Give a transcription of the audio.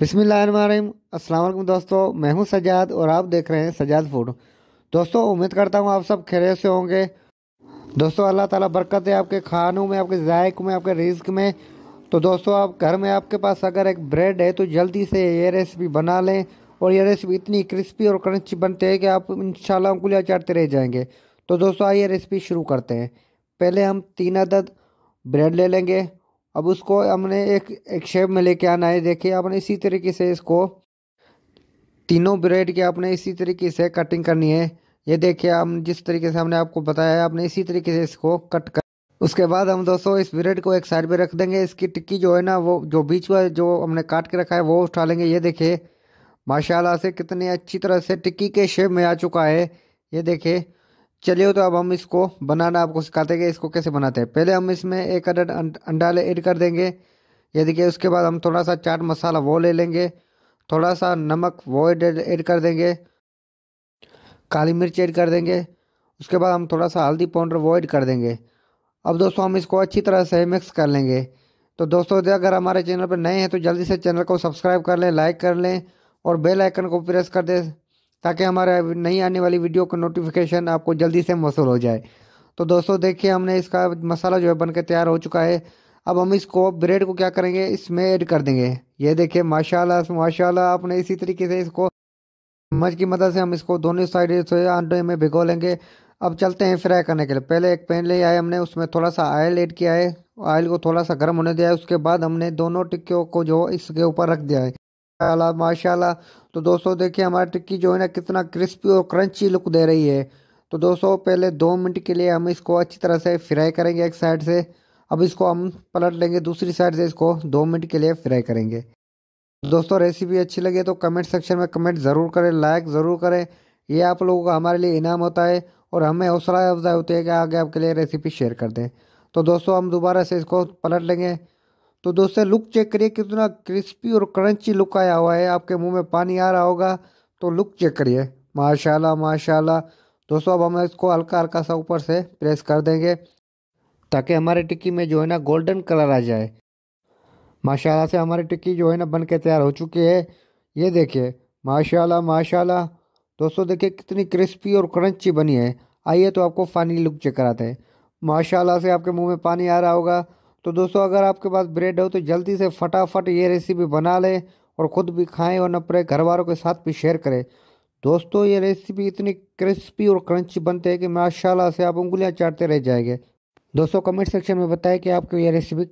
बिसमीम असल दोस्तों मैं हूं सजाद और आप देख रहे हैं सजाद फूड दोस्तों उम्मीद करता हूं आप सब खैर से होंगे दोस्तों अल्लाह ताला बरकत है आपके खानों में आपके जायक में आपके रिस्क में तो दोस्तों आप घर में आपके पास अगर एक ब्रेड है तो जल्दी से ये रेसिपी बना लें और ये रेसिपी इतनी क्रिस्पी और क्रंची बनते हैं कि आप इन उंगलियाँ चाटते रह जाएंगे तो दोस्तों आइए रेसिपी शुरू करते हैं पहले हम तीन अदद ब्रेड ले लेंगे अब उसको हमने एक एक शेप में लेके आना है देखिए आपने इसी तरीके से इसको तीनों ब्रेड के आपने इसी तरीके से कटिंग करनी है ये देखिए हम जिस तरीके से हमने आपको बताया है आपने इसी तरीके से इसको कट कर उसके बाद हम दोस्तों इस ब्रेड को एक साइड पे रख देंगे इसकी टिक्की जो है ना वो जो बीच हुआ जो हमने काट के रखा है वो उठा लेंगे ये देखिए माशाला से कितनी अच्छी तरह से टिक्की के शेप में आ चुका है ये देखिए चलिए तो अब हम इसको बनाना आपको सिखाते हैं कि इसको कैसे बनाते हैं पहले हम इसमें एक अदद अं-, अंडा ऐड कर देंगे ये देखिए उसके बाद हम थोड़ा सा चाट मसाला वो ले लेंगे थोड़ा सा नमक वो ऐड कर देंगे काली मिर्च ऐड कर देंगे उसके बाद हम थोड़ा सा हल्दी पाउडर वो ऐड कर देंगे अब दोस्तों हम इसको अच्छी तरह से मिक्स कर लेंगे तो दोस्तों अगर हमारे चैनल पर नए हैं तो जल्दी से चैनल को सब्सक्राइब कर लें लाइक कर लें और बेल आइकन को प्रेस कर दें ताकि हमारा नई आने वाली वीडियो का नोटिफिकेशन आपको जल्दी से मौसू हो जाए तो दोस्तों देखिए हमने इसका मसाला जो है बनकर तैयार हो चुका है अब हम इसको ब्रेड को क्या करेंगे इसमें ऐड कर देंगे ये देखिए माशाल्लाह माशाल्लाह आपने इसी तरीके से इसको मज की मदद से हम इसको दोनों साइड से अंडे में भिगो लेंगे अब चलते हैं फ्राई करने के लिए पहले एक पैन ले आए हमने उसमें थोड़ा सा ऑयल ऐड किया है ऑयल को थोड़ा सा गर्म होने दिया है उसके बाद हमने दोनों टिक्कियों को जो इसके ऊपर रख दिया है माशाल्लाह माशाल्लाह तो दोस्तों देखिए हमारी टिक्की जो है ना कितना क्रिस्पी और क्रंची लुक दे रही है तो दोस्तों पहले दो मिनट के लिए हम इसको अच्छी तरह से फ्राई करेंगे एक साइड से अब इसको हम पलट लेंगे दूसरी साइड से इसको दो मिनट के लिए फ्राई करेंगे दोस्तों रेसिपी अच्छी लगे तो कमेंट सेक्शन में कमेंट ज़रूर करें लाइक ज़रूर करें ये आप लोगों का हमारे लिए इनाम होता है और हमें हौसला अफजाई होती है कि आगे आपके लिए रेसिपी शेयर कर दें तो दोस्तों हम दोबारा से इसको पलट लेंगे तो दोस्तों लुक चेक करिए कितना क्रिस्पी और क्रंची लुक आया हुआ है आपके मुंह में पानी आ रहा होगा तो लुक चेक करिए माशाल्लाह माशाल्लाह दोस्तों अब हम इसको हल्का हल्का सा ऊपर से प्रेस कर देंगे ताकि हमारे टिक्की में जो है ना गोल्डन कलर आ जाए माशाल्लाह से हमारी टिक्की जो है ना बन के तैयार हो चुकी है ये देखिए माशाल्लाह माशाल्लाह दोस्तों देखिए कितनी क्रिस्पी और क्रंची बनी है आइए तो आपको फाइनली लुक चेक कराते हैं माशाल्लाह से आपके मुंह में पानी आ रहा होगा तो दोस्तों अगर आपके पास ब्रेड हो तो जल्दी से फटाफट ये रेसिपी बना लें और ख़ुद भी खाएं और अपने घर वालों के साथ भी शेयर करें दोस्तों ये रेसिपी इतनी क्रिस्पी और क्रंची बनते हैं कि माशाला से आप उंगलियाँ चाटते रह जाएंगे दोस्तों कमेंट सेक्शन में बताएं कि आपको ये रेसिपी